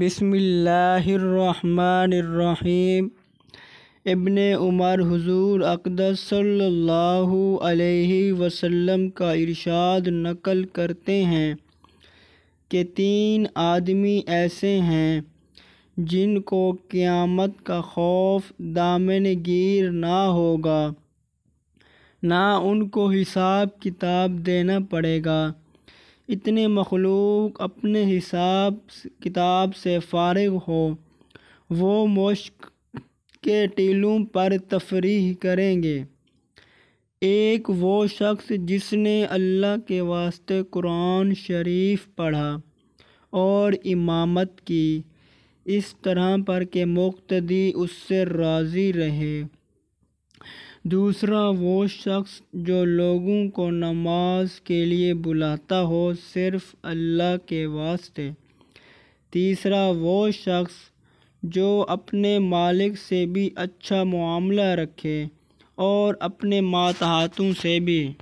बिसमीम इबन उमर हजूर अकदस सल्लल्लाहु अलैहि का इरशाद नकल करते हैं कि तीन आदमी ऐसे हैं जिनको क़्यामत का खौफ दामन गिर ना होगा ना उनको हिसाब किताब देना पड़ेगा इतने मखलूक अपने हिसाब किताब से फारग हो वो मुश्क के टीलों पर तफरी करेंगे एक वो शख्स जिसने अल्लाह के वास्ते कुरान शरीफ पढ़ा और इमामत की इस तरह पर के मुक्तदी उससे राज़ी रहे दूसरा वो शख्स जो लोगों को नमाज के लिए बुलाता हो सिर्फ अल्लाह के वास्ते तीसरा वो शख्स जो अपने मालिक से भी अच्छा मामला रखे और अपने मातहतों से भी